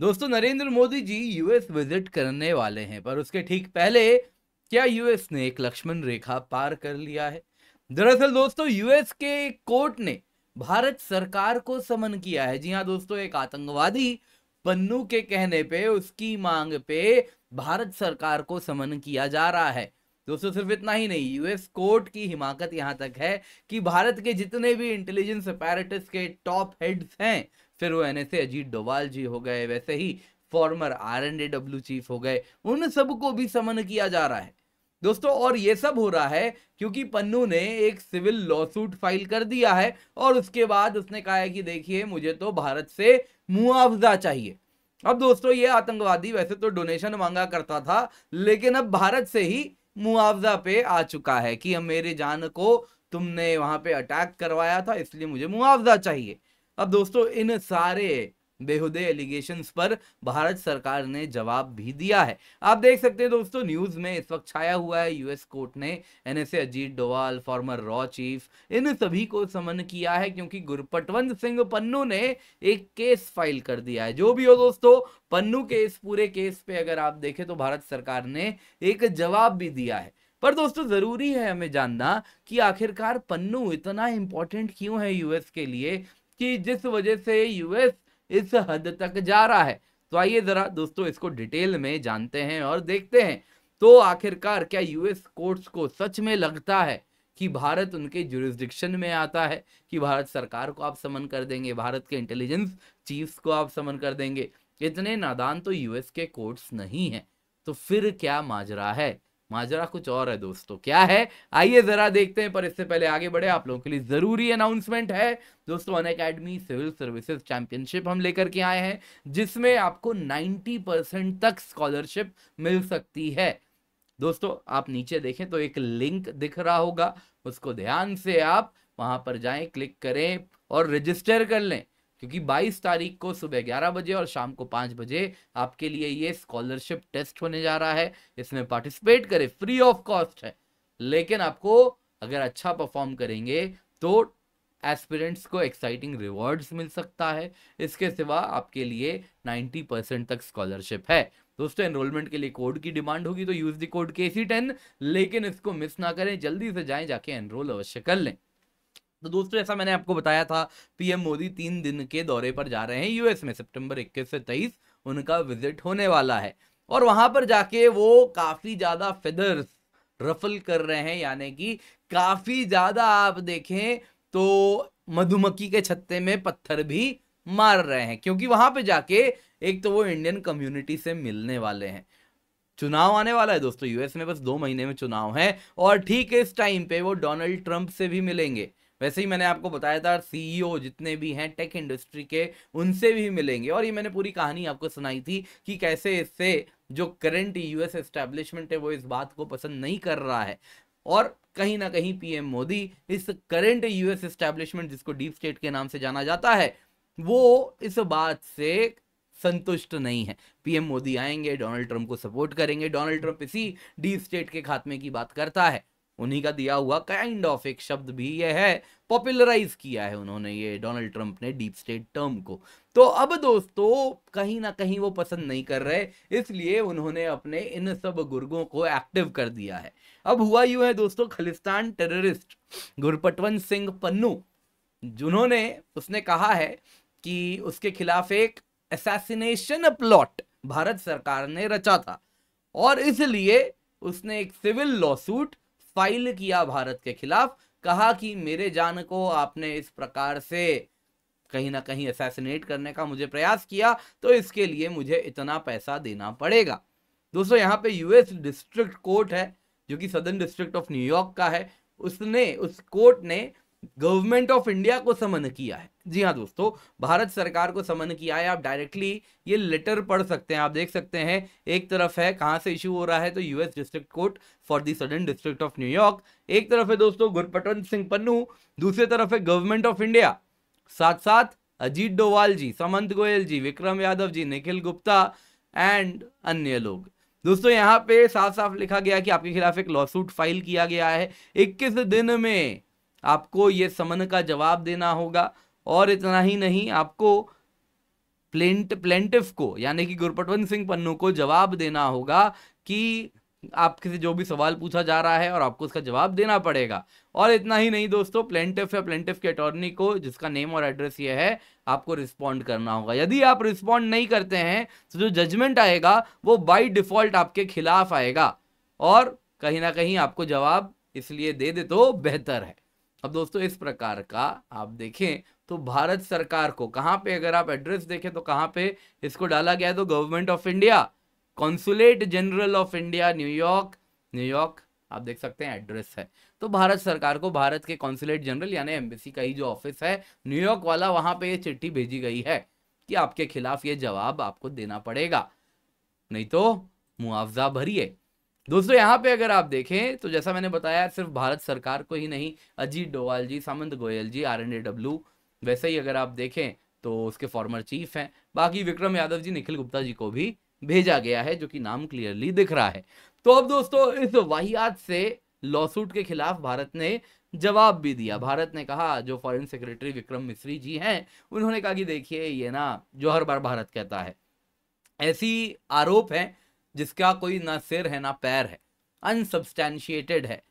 दोस्तों Narendra Modi ji US visit करने वाले हैं पर उसके ठीक पहले क्या यूएस ने एक लक्ष्मण रेखा पार कर लिया है दरअसल दोस्तों यूएस के कोर्ट ने भारत सरकार को समन किया है जी हाँ दोस्तों एक आतंकवादी पन्नू के कहने पे उसकी मांग पे भारत सरकार को समन किया जा रहा है दोस्तों सिर्फ इतना ही नहीं यूएस कोर्ट की हिमाकत यहाँ तक है कि भारत के जितने भी इंटेलिजेंस अपैरेटस के टॉप हेड्स हैं फिर वो एन अजीत डोवाल जी हो गए वैसे ही फॉर्मर आर चीफ हो गए उन को भी समन किया जा रहा है दोस्तों और ये सब हो रहा है क्योंकि पन्नू ने एक सिविल लॉ सूट फाइल कर दिया है और उसके बाद उसने कहा है कि देखिए मुझे तो भारत से मुआवजा चाहिए अब दोस्तों ये आतंकवादी वैसे तो डोनेशन मांगा करता था लेकिन अब भारत से ही मुआवजा पे आ चुका है कि मेरे जान को तुमने वहां पे अटैक करवाया था इसलिए मुझे मुआवजा चाहिए अब दोस्तों इन सारे बेहुदे एलिगेशन पर भारत सरकार ने जवाब भी दिया है आप देख सकते हैं दोस्तों न्यूज में इस वक्त छाया हुआ है यूएस कोर्ट ने एनएसए अजीत डोवाल फॉर्मर रॉ चीफ इन सभी को समन किया है क्योंकि गुरपटवंत सिंह पन्नू ने एक केस फाइल कर दिया है जो भी हो दोस्तों पन्नू के इस पूरे केस पे अगर आप देखें तो भारत सरकार ने एक जवाब भी दिया है पर दोस्तों जरूरी है हमें जानना कि आखिरकार पन्नू इतना इंपॉर्टेंट क्यों है यूएस के लिए कि जिस वजह से यूएस इस हद तक जा रहा है तो आइए ज़रा दोस्तों इसको डिटेल में जानते हैं और देखते हैं तो आखिरकार क्या यूएस कोर्ट्स को सच में लगता है कि भारत उनके जुरिस्डिक्शन में आता है कि भारत सरकार को आप समन कर देंगे भारत के इंटेलिजेंस चीफ्स को आप समन कर देंगे इतने नादान तो यूएस के कोर्ट्स नहीं हैं तो फिर क्या माजरा है माजरा कुछ और है दोस्तों क्या है आइए जरा देखते हैं पर इससे पहले आगे बढ़े आप लोगों के लिए जरूरी अनाउंसमेंट है दोस्तों Unacademy civil services championship हम लेकर के आए हैं जिसमें आपको 90 परसेंट तक स्कॉलरशिप मिल सकती है दोस्तों आप नीचे देखें तो एक लिंक दिख रहा होगा उसको ध्यान से आप वहां पर जाए क्लिक करें और रजिस्टर कर लें क्योंकि 22 तारीख को सुबह 11 बजे और शाम को 5 बजे आपके लिए ये स्कॉलरशिप टेस्ट होने जा रहा है इसमें पार्टिसिपेट करें फ्री ऑफ कॉस्ट है लेकिन आपको अगर अच्छा परफॉर्म करेंगे तो एस्पिरेंट्स को एक्साइटिंग रिवॉर्ड्स मिल सकता है इसके सिवा आपके लिए 90 परसेंट तक स्कॉलरशिप है दोस्तों एनरोलमेंट के लिए कोड की डिमांड होगी तो यूज दी कोड के सी टेन लेकिन इसको मिस ना करें जल्दी से जाएं जाके एनरोल अवश्य कर लें तो दोस्तों ऐसा मैंने आपको बताया था पीएम मोदी तीन दिन के दौरे पर जा रहे हैं यूएस में सितंबर 21 से 23 उनका विजिट होने वाला है और वहां पर जाके वो काफी ज्यादा फिदर्स रफल कर रहे हैं यानी कि काफी ज्यादा आप देखें तो मधुमक्खी के छत्ते में पत्थर भी मार रहे हैं क्योंकि वहां पर जाके एक तो वो इंडियन कम्युनिटी से मिलने वाले हैं चुनाव आने वाला है दोस्तों यूएस में बस दो महीने में चुनाव है और ठीक है इस टाइम पे वो डोनाल्ड ट्रंप से भी मिलेंगे वैसे ही मैंने आपको बताया था सीईओ e जितने भी हैं टेक इंडस्ट्री के उनसे भी मिलेंगे और ये मैंने पूरी कहानी आपको सुनाई थी कि कैसे इससे जो करंट यूएस एस्टेब्लिशमेंट है वो इस बात को पसंद नहीं कर रहा है और कहीं ना कहीं पीएम मोदी इस करंट यूएस एस्टेब्लिशमेंट जिसको डीप स्टेट के नाम से जाना जाता है वो इस बात से संतुष्ट नहीं है पीएम मोदी आएंगे डोनाल्ड ट्रंप को सपोर्ट करेंगे डोनाल्ड ट्रंप इसी डीप स्टेट के खात्मे की बात करता है उन्हीं का दिया हुआ काइंड ऑफ एक शब्द भी ये है पॉपुलराइज किया है उन्होंने ये डोनाल्ड ट्रंप ने डीप स्टेट टर्म को तो अब दोस्तों कहीं ना कहीं वो पसंद नहीं कर रहे इसलिए उन्होंने अपने इन सब गुर्गों को एक्टिव कर दिया है अब हुआ यूं है दोस्तों खालिस्तान टेररिस्ट गुरपटवंत सिंह पन्नू जिन्होंने उसने कहा है कि उसके खिलाफ एक असैसिनेशन प्लॉट भारत सरकार ने रचा था और इसलिए उसने एक सिविल लॉसूट फाइल किया भारत के खिलाफ कहा कि मेरे जान को आपने इस प्रकार से कहीं ना कहीं असैसिनेट करने का मुझे प्रयास किया तो इसके लिए मुझे इतना पैसा देना पड़ेगा दोस्तों यहाँ पे यूएस डिस्ट्रिक्ट कोर्ट है जो कि सदर्न डिस्ट्रिक्ट ऑफ न्यूयॉर्क का है उसने उस कोर्ट ने गवर्नमेंट ऑफ इंडिया को समन किया है जी हाँ दोस्तों भारत सरकार को समन किया है आप डायरेक्टली ये लेटर पढ़ सकते हैं आप देख सकते हैं एक तरफ है कहाँ से इश्यू हो रहा है तो US district court for the southern district of न्यूयॉर्क एक तरफ है दोस्तों गुरपटवंत सिंह पन्नू दूसरी तरफ है गवर्नमेंट ऑफ इंडिया साथ साथ अजीत डोवाल जी समंत गोयल जी विक्रम यादव जी निखिल गुप्ता एंड अन्य लोग दोस्तों यहाँ पे साफ साफ लिखा गया कि आपके खिलाफ एक लॉसूट फाइल किया गया है 21 दिन में आपको ये समन का जवाब देना होगा और इतना ही नहीं आपको प्लेंट प्लेंटिफ को यानी कि गुरपटवंत सिंह पन्नू को जवाब देना होगा कि आपसे जो भी सवाल पूछा जा रहा है और आपको उसका जवाब देना पड़ेगा और इतना ही नहीं दोस्तों प्लेंटिफ या प्लेंटिफ के अटॉर्नी को जिसका नेम और एड्रेस ये है आपको रिस्पॉन्ड करना होगा यदि आप रिस्पॉन्ड नहीं करते हैं तो जो जजमेंट आएगा वो बाई डिफॉल्ट आपके खिलाफ आएगा और कहीं ना कहीं आपको जवाब इसलिए दे दे तो बेहतर है अब दोस्तों इस प्रकार का आप देखें तो भारत सरकार को कहाँ पे अगर आप एड्रेस देखें तो कहाँ पे इसको डाला गया है तो government of India consulate general of India न्यूयॉर्क न्यूयॉर्क आप देख सकते हैं एड्रेस है तो भारत सरकार को भारत के कॉन्सुलेट जनरल यानी एम्बेसी का ही जो ऑफिस है न्यूयॉर्क वाला वहां पर यह चिट्ठी भेजी गई है कि आपके खिलाफ ये जवाब आपको देना पड़ेगा नहीं तो मुआवजा भरिए दोस्तों यहाँ पे अगर आप देखें तो जैसा मैंने बताया सिर्फ भारत सरकार को ही नहीं Ajit Doval ji Samant Goel ji R N W वैसे ही अगर आप देखें तो उसके फॉर्मर चीफ हैं बाकी विक्रम यादव जी निखिल गुप्ता जी को भी भेजा गया है जो कि नाम क्लियरली दिख रहा है तो अब दोस्तों इस वाहियात से लॉसूट के खिलाफ भारत ने जवाब भी दिया भारत ने कहा जो फॉरेन सेक्रेटरी विक्रम मिश्री जी हैं उन्होंने कहा कि देखिए ये ना जो हर बार भारत कहता है ऐसी आरोप हैं जिसका कोई ना सिर है ना पैर है अनसब्सटैंशिएटेड है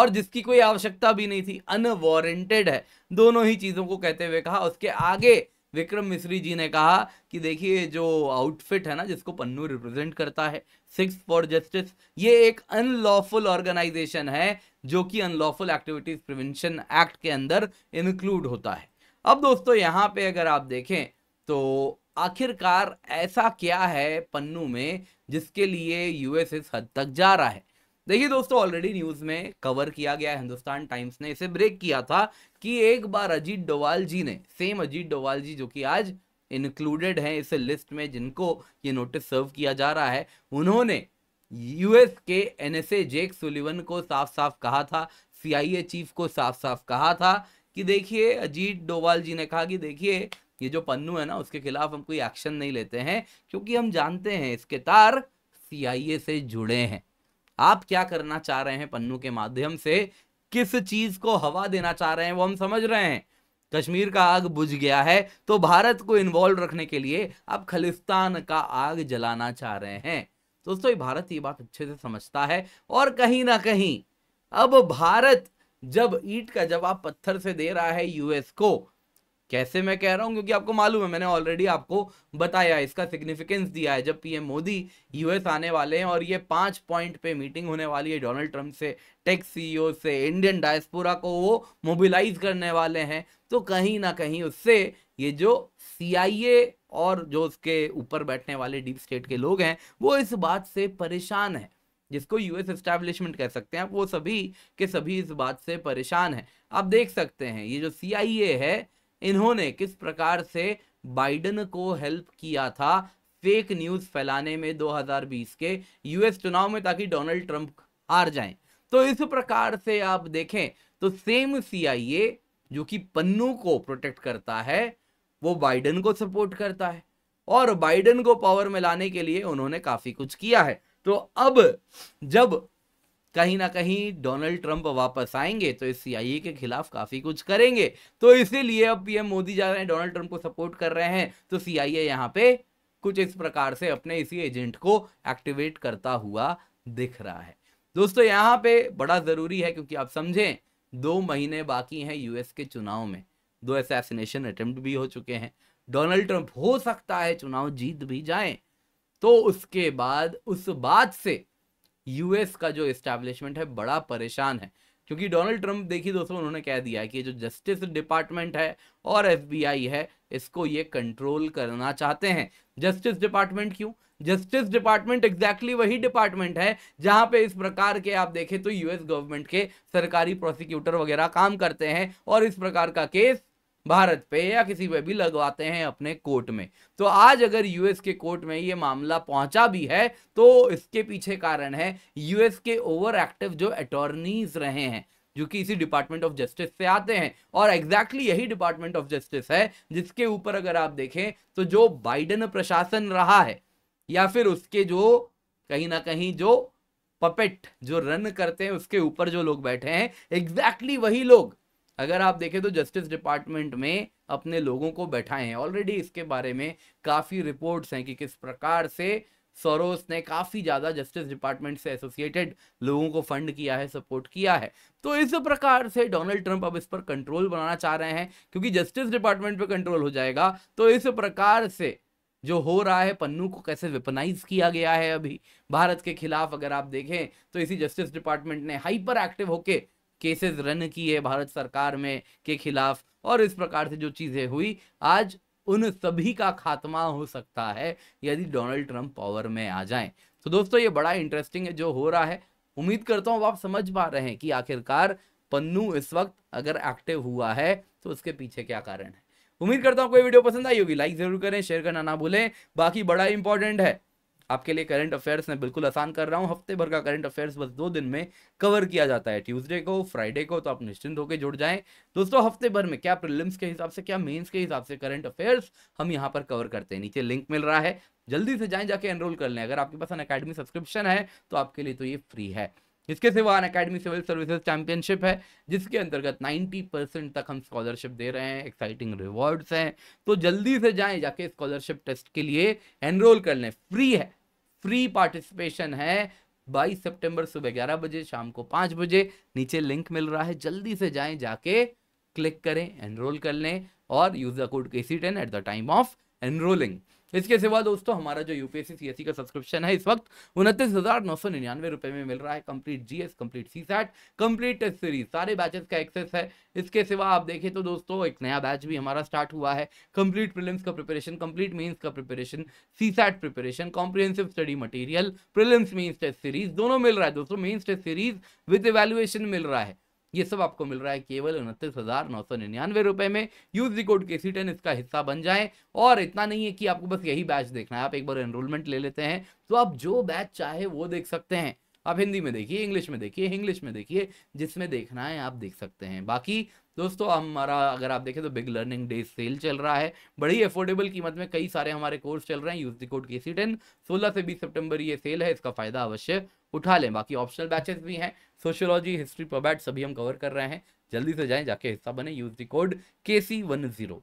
और जिसकी कोई आवश्यकता भी नहीं थी अनवॉरेंटेड है दोनों ही चीज़ों को कहते हुए कहा उसके आगे विक्रम मिश्री जी ने कहा कि देखिए जो आउटफिट है ना जिसको पन्नू रिप्रेजेंट करता है सिक्स फॉर जस्टिस ये एक अनलॉफुल ऑर्गेनाइजेशन है जो कि अनलॉफुल एक्टिविटीज प्रिवेंशन एक्ट के अंदर इंक्लूड होता है अब दोस्तों यहाँ पे अगर आप देखें तो आखिरकार ऐसा क्या है पन्नू में जिसके लिए यूएस इस हद तक जा रहा है देखिए दोस्तों ऑलरेडी न्यूज में कवर किया गया हिंदुस्तान टाइम्स ने इसे ब्रेक किया था कि एक बार अजीत डोवाल जी ने सेम अजीत डोवाल जी जो कि आज इंक्लूडेड हैं इस लिस्ट में जिनको ये नोटिस सर्व किया जा रहा है उन्होंने यूएस के एनएसए जेक सुलिवन को साफ साफ कहा था सीआईए चीफ को साफ साफ कहा था कि देखिए अजीत डोवाल जी ने कहा कि देखिए ये जो पन्नू है ना उसके खिलाफ हम कोई एक्शन नहीं लेते हैं क्योंकि हम जानते हैं इसके तार सीआईए से जुड़े हैं आप क्या करना चाह रहे हैं पन्नू के माध्यम से किस चीज को हवा देना चाह रहे हैं वो हम समझ रहे हैं कश्मीर का आग बुझ गया है तो भारत को इन्वॉल्व रखने के लिए आप खलिस्तान का आग जलाना चाह रहे हैं दोस्तों भारत ये बात अच्छे से समझता है और कहीं ना कहीं अब भारत जब ईट का जवाब पत्थर से दे रहा है यूएस को कैसे मैं कह रहा हूँ क्योंकि आपको मालूम है मैंने ऑलरेडी आपको बताया इसका सिग्निफिकेंस दिया है जब पीएम मोदी यूएस आने वाले हैं और ये पाँच पॉइंट पे मीटिंग होने वाली है डोनाल्ड ट्रंप से टेक सीईओ e से इंडियन डायस्पोरा को वो मोबिलाइज करने वाले हैं तो कहीं ना कहीं उससे ये जो सी और जो उसके ऊपर बैठने वाले डीप स्टेट के लोग हैं वो इस बात से परेशान है जिसको यूएस एस्टैब्लिशमेंट कह सकते हैं आप वो सभी के सभी इस बात से परेशान है आप देख सकते हैं ये जो सी है इन्होंने किस प्रकार से बाइडन को हेल्प किया था फेक न्यूज फैलाने में 2020 के यूएस चुनाव में ताकि डोनाल्ड ट्रंप हार जाएं तो इस प्रकार से आप देखें तो सेम सीआईए जो कि पन्नू को प्रोटेक्ट करता है वो बाइडन को सपोर्ट करता है और बाइडन को पावर में लाने के लिए उन्होंने काफी कुछ किया है तो अब जब कहीं ना कहीं डोनाल्ड ट्रंप वापस आएंगे तो इस सीआईए के खिलाफ काफ़ी कुछ करेंगे तो इसीलिए अब पीएम मोदी जा रहे हैं डोनाल्ड ट्रंप को सपोर्ट कर रहे हैं तो सीआईए यहाँ पे कुछ इस प्रकार से अपने इसी एजेंट को एक्टिवेट करता हुआ दिख रहा है दोस्तों यहाँ पे बड़ा ज़रूरी है क्योंकि आप समझें दो महीने बाकी हैं यूएस के चुनाव में दो असैसिनेशन अटेम्प्ट भी हो चुके हैं डोनाल्ड ट्रंप हो सकता है चुनाव जीत भी जाए तो उसके बाद उस बात से यूएस का जो इस्टेब्लिशमेंट है बड़ा परेशान है क्योंकि डोनाल्ड ट्रंप देखिए दोस्तों उन्होंने कह दिया कि जो जस्टिस डिपार्टमेंट है और एफबीआई है इसको ये कंट्रोल करना चाहते हैं जस्टिस डिपार्टमेंट क्यों जस्टिस डिपार्टमेंट एग्जैक्टली वही डिपार्टमेंट है जहां पे इस प्रकार के आप देखें तो यूएस गवर्नमेंट के सरकारी प्रोसिक्यूटर वगैरह काम करते हैं और इस प्रकार का केस भारत पे या किसी पे भी लगवाते हैं अपने कोर्ट में तो आज अगर यूएस के कोर्ट में ये मामला पहुंचा भी है तो इसके पीछे कारण है यूएस के ओवर एक्टिव जो अटॉर्नीज रहे हैं जो कि इसी डिपार्टमेंट ऑफ जस्टिस से आते हैं और एग्जैक्टली exactly यही डिपार्टमेंट ऑफ जस्टिस है जिसके ऊपर अगर आप देखें तो जो बाइडन प्रशासन रहा है या फिर उसके जो कहीं ना कहीं जो पपेट जो रन करते हैं उसके ऊपर जो लोग बैठे हैं एग्जैक्टली exactly वही लोग अगर आप देखें तो जस्टिस डिपार्टमेंट में अपने लोगों को बैठाए हैं ऑलरेडी इसके बारे में काफ़ी रिपोर्ट्स हैं कि किस प्रकार से सोरोस ने काफ़ी ज़्यादा जस्टिस डिपार्टमेंट से एसोसिएटेड लोगों को फंड किया है सपोर्ट किया है तो इस प्रकार से डोनाल्ड ट्रंप अब इस पर कंट्रोल बनाना चाह रहे हैं क्योंकि जस्टिस डिपार्टमेंट पर कंट्रोल हो जाएगा तो इस प्रकार से जो हो रहा है पन्नू को कैसे वेपनाइज किया गया है अभी भारत के खिलाफ अगर आप देखें तो इसी जस्टिस डिपार्टमेंट ने हाइपर एक्टिव होके केसेस रन किए भारत सरकार में के खिलाफ और इस प्रकार से जो चीज़ें हुई आज उन सभी का खात्मा हो सकता है यदि डोनाल्ड ट्रंप पावर में आ जाए तो दोस्तों ये बड़ा इंटरेस्टिंग है जो हो रहा है उम्मीद करता हूँ आप समझ पा रहे हैं कि आखिरकार पन्नू इस वक्त अगर एक्टिव हुआ है तो उसके पीछे क्या कारण है उम्मीद करता हूँ कोई वीडियो पसंद आई होगी लाइक जरूर करें शेयर करना ना भूलें बाकी बड़ा इंपॉर्टेंट है आपके लिए करंट अफेयर्स मैं बिल्कुल आसान कर रहा हूँ हफ्ते भर का करंट अफेयर्स बस दो दिन में कवर किया जाता है ट्यूसडे को फ्राइडे को तो आप निश्चिंत होकर जुड़ जाएं दोस्तों हफ्ते भर में क्या प्रिलिम्स के हिसाब से क्या मेन्स के हिसाब से करंट अफेयर्स हम यहाँ पर कवर करते हैं नीचे लिंक मिल रहा है जल्दी से जाए जाके एनरोल कर लें अगर आपके पास अन अकेडमी सब्सक्रिप्शन है तो आपके लिए तो ये फ्री है इसके सिवा Unacademy civil services championship है जिसके अंतर्गत 90 परसेंट तक हम स्कॉलरशिप दे रहे हैं एक्साइटिंग रिवॉर्ड्स हैं तो जल्दी से जाएं जाके स्कॉलरशिप टेस्ट के लिए एनरोल कर लें फ्री है फ्री पार्टिसिपेशन है 22 सितंबर सुबह 11 बजे शाम को 5 बजे नीचे लिंक मिल रहा है जल्दी से जाएं जाके क्लिक करें एनरोल कर लें और यूज़र कोड के C ten at the time of enrolling इसके सिवा दोस्तों हमारा जो यूपीएससी सीएससी e का सब्सक्रिप्शन है इस वक्त उनतीस हजार नौ सौ निन्यानवे रुपए में मिल रहा है complete GS complete C SAT complete test series सारे बैचेस का एक्सेस है इसके सिवा आप देखें तो दोस्तों एक नया बैच भी हमारा स्टार्ट हुआ है कंप्लीट प्रिलिम्स का प्रिपरेशन कंप्लीट मीन्स का preparation C SAT preparation comprehensive study material prelims mains test series दोनों मिल रहा है दोस्तों mains test series with evaluation मिल रहा है ये सब आपको मिल रहा है केवल उनतीस हज़ार नौ सौ निन्यानवे रुपए में यूज दी कोड के सी टेन इसका हिस्सा बन जाए और इतना नहीं है कि आपको बस यही बैच देखना है आप एक बार एनरोलमेंट ले लेते हैं तो आप जो बैच चाहे वो देख सकते हैं आप हिंदी में देखिए इंग्लिश में देखिए इंग्लिश में देखिए जिसमें देखना है आप देख सकते हैं बाकी दोस्तों हमारा अगर आप देखें तो बिग लर्निंग डे सेल चल रहा है बड़ी अफोर्डेबल कीमत में कई सारे हमारे कोर्स चल रहे हैं यूज दी कोड के सी टेन सोलह से बीस सितंबर ये सेल है इसका फ़ायदा अवश्य उठा लें बाकी ऑप्शनल बैचेस भी हैं सोशियोलॉजी हिस्ट्री प्रोबैट सभी हम कवर कर रहे हैं जल्दी से जाएं जाके हिस्सा बने यूज दी कोड के सी वन जीरो